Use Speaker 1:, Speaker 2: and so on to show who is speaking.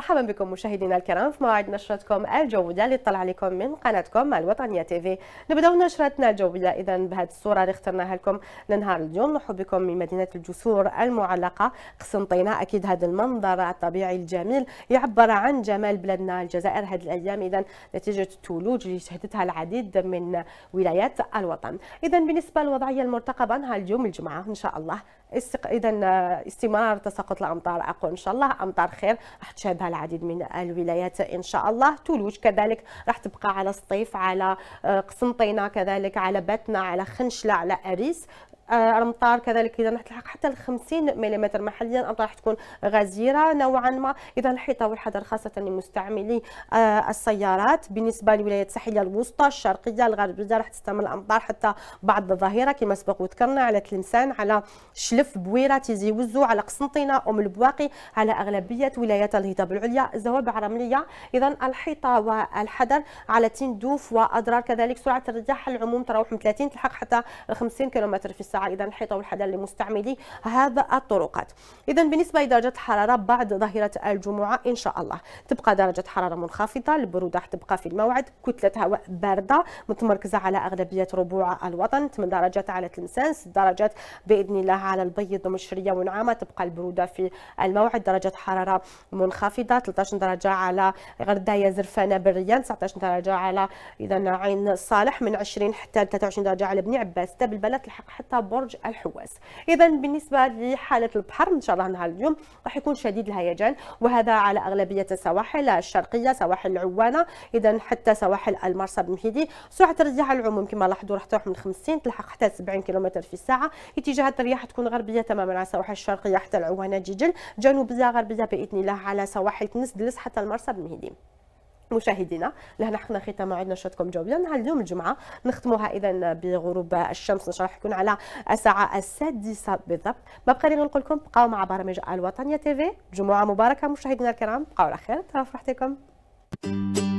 Speaker 1: مرحبا بكم مشاهدينا الكرام في موعد نشرتكم الجوده اللي تطلع عليكم من قناتكم الوطنيه تيفي نبداو نشرتنا الجوده اذا بهذه الصوره اللي اخترناها لكم لنهار اليوم نرحب بكم من مدينه الجسور المعلقه قسنطينه اكيد هذا المنظر الطبيعي الجميل يعبر عن جمال بلادنا الجزائر هذه الايام اذا نتيجه الثلوج اللي شهدتها العديد من ولايات الوطن اذا بالنسبه للوضعيه المرتقبه نهار اليوم الجمعه ان شاء الله استق... اذا آه، استمرار تساقط الامطار اقول ان شاء الله امطار خير راح تشابه العديد من الولايات ان شاء الله تولوج كذلك راح تبقى على سطيف على آه، قسنطينه كذلك على باتنا على خنشله على اريس آه، الامطار كذلك اذا تلحق حتى ل 50 ملم محليا الامطار راح تكون غزيره نوعا ما اذا الحيطه والحذر خاصه لمستعملي آه، السيارات بالنسبه للولايات الساحليه الوسطى الشرقيه الغربيه راح تستمر الامطار حتى بعد الظهيره كما سبق وذكرنا على تلمسان على شلف بويره تيزي وزو على قسنطينه ام البواقي على اغلبيه ولايات الهضاب العليا الزوابع الرمليه اذا الحيطه والحذر على تندوف واضرار كذلك سرعه الرياح العموم تراوح من 30 تلحق حتى 50 كيلومتر في الساعه توسع ايضا الحيطه والحذر لمستعملي هذا الطرقات اذا بالنسبه لدرجه الحراره بعد ظهيره الجمعه ان شاء الله تبقى درجه حراره منخفضه البروده تبقى في الموعد كتله هواء بارده متمركزه على اغلبيه ربوع الوطن 8 درجات على تلمسان 6 درجات باذن الله على البيض ومشريه ونعامه تبقى البروده في الموعد درجه حراره منخفضه 13 درجه على غردايه زرفانه بالريان 19 درجه على اذا عين صالح من 20 حتى 23 درجه على بني عباس تبلبلات الحق حتى برج الحواس اذا بالنسبه لحاله البحر ان شاء الله نهار اليوم راح يكون شديد الهيجان وهذا على اغلبيه السواحل الشرقيه سواحل العوانه اذا حتى سواحل المرسى بمهيدي سرعه الرياح العموم كما لاحظوا راح تروح من 50 تلحق حتى 70 كيلومتر في الساعه اتجاهات الرياح تكون غربيه تماما على السواحل الشرقيه حتى العوانه جيجل جنوبيه غربيه باذن الله على سواحل تنسدلس دلس حتى المرسى بمهيدي مشاهدينا لهنا حقنا ختام موعدنا نشاطكم جوله نهار اليوم الجمعه نختموها اذا بغروب الشمس ان شاء الله حيكون على الساعه السادسه بالضبط ما بقى لي نقول لكم بقاو مع برامج الوطنيه تي في جمعه مباركه مشاهدينا الكرام بقاو على خير ترى فرحتكم